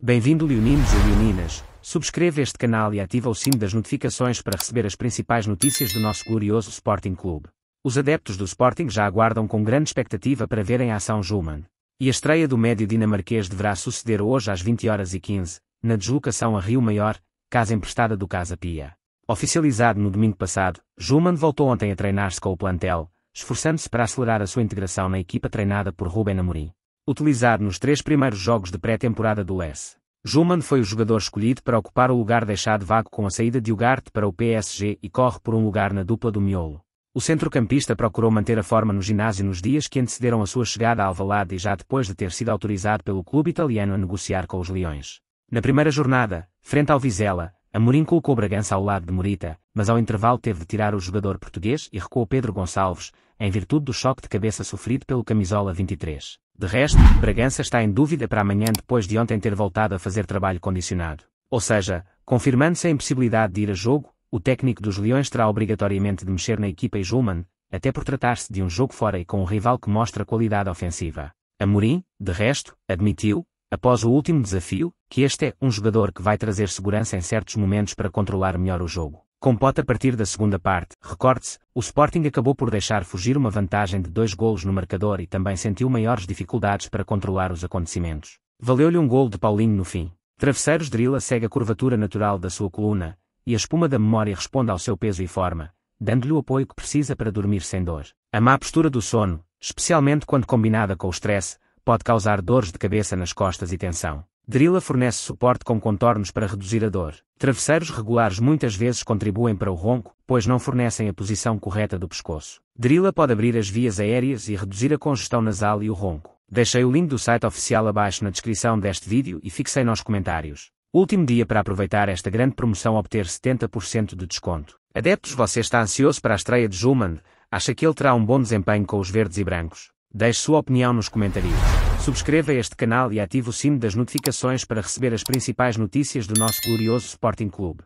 Bem-vindo leoninos e leoninas, subscreva este canal e ativa o sino das notificações para receber as principais notícias do nosso glorioso Sporting Clube. Os adeptos do Sporting já aguardam com grande expectativa para verem a ação Juman. E a estreia do médio dinamarquês deverá suceder hoje às 20 horas e 15, na deslocação a Rio Maior, casa emprestada do Casa Pia. Oficializado no domingo passado, Juman voltou ontem a treinar-se com o plantel, esforçando-se para acelerar a sua integração na equipa treinada por Ruben Amorim utilizado nos três primeiros jogos de pré-temporada do S. Juman foi o jogador escolhido para ocupar o lugar deixado vago com a saída de Ugarte para o PSG e corre por um lugar na dupla do miolo. O centrocampista procurou manter a forma no ginásio nos dias que antecederam a sua chegada ao Alvalade e já depois de ter sido autorizado pelo clube italiano a negociar com os Leões. Na primeira jornada, frente ao Vizela, Amorim colocou Bragança ao lado de Morita, mas ao intervalo teve de tirar o jogador português e recuou Pedro Gonçalves, em virtude do choque de cabeça sofrido pelo camisola 23. De resto, Bragança está em dúvida para amanhã depois de ontem ter voltado a fazer trabalho condicionado. Ou seja, confirmando-se a impossibilidade de ir a jogo, o técnico dos Leões terá obrigatoriamente de mexer na equipa e Juman, até por tratar-se de um jogo fora e com um rival que mostra qualidade ofensiva. Amorim, de resto, admitiu, após o último desafio, que este é um jogador que vai trazer segurança em certos momentos para controlar melhor o jogo. Compota a partir da segunda parte, recorde-se, o Sporting acabou por deixar fugir uma vantagem de dois golos no marcador e também sentiu maiores dificuldades para controlar os acontecimentos. Valeu-lhe um gol de Paulinho no fim. Travesseiros drila segue a curvatura natural da sua coluna, e a espuma da memória responde ao seu peso e forma, dando-lhe o apoio que precisa para dormir sem dor. A má postura do sono, especialmente quando combinada com o estresse, pode causar dores de cabeça nas costas e tensão. Drilla fornece suporte com contornos para reduzir a dor. Travesseiros regulares muitas vezes contribuem para o ronco, pois não fornecem a posição correta do pescoço. Drilla pode abrir as vias aéreas e reduzir a congestão nasal e o ronco. Deixei o link do site oficial abaixo na descrição deste vídeo e fixei nos comentários. Último dia para aproveitar esta grande promoção obter 70% de desconto. Adeptos, você está ansioso para a estreia de Juman? Acha que ele terá um bom desempenho com os verdes e brancos? Deixe sua opinião nos comentários. Subscreva este canal e ative o sino das notificações para receber as principais notícias do nosso glorioso Sporting Clube.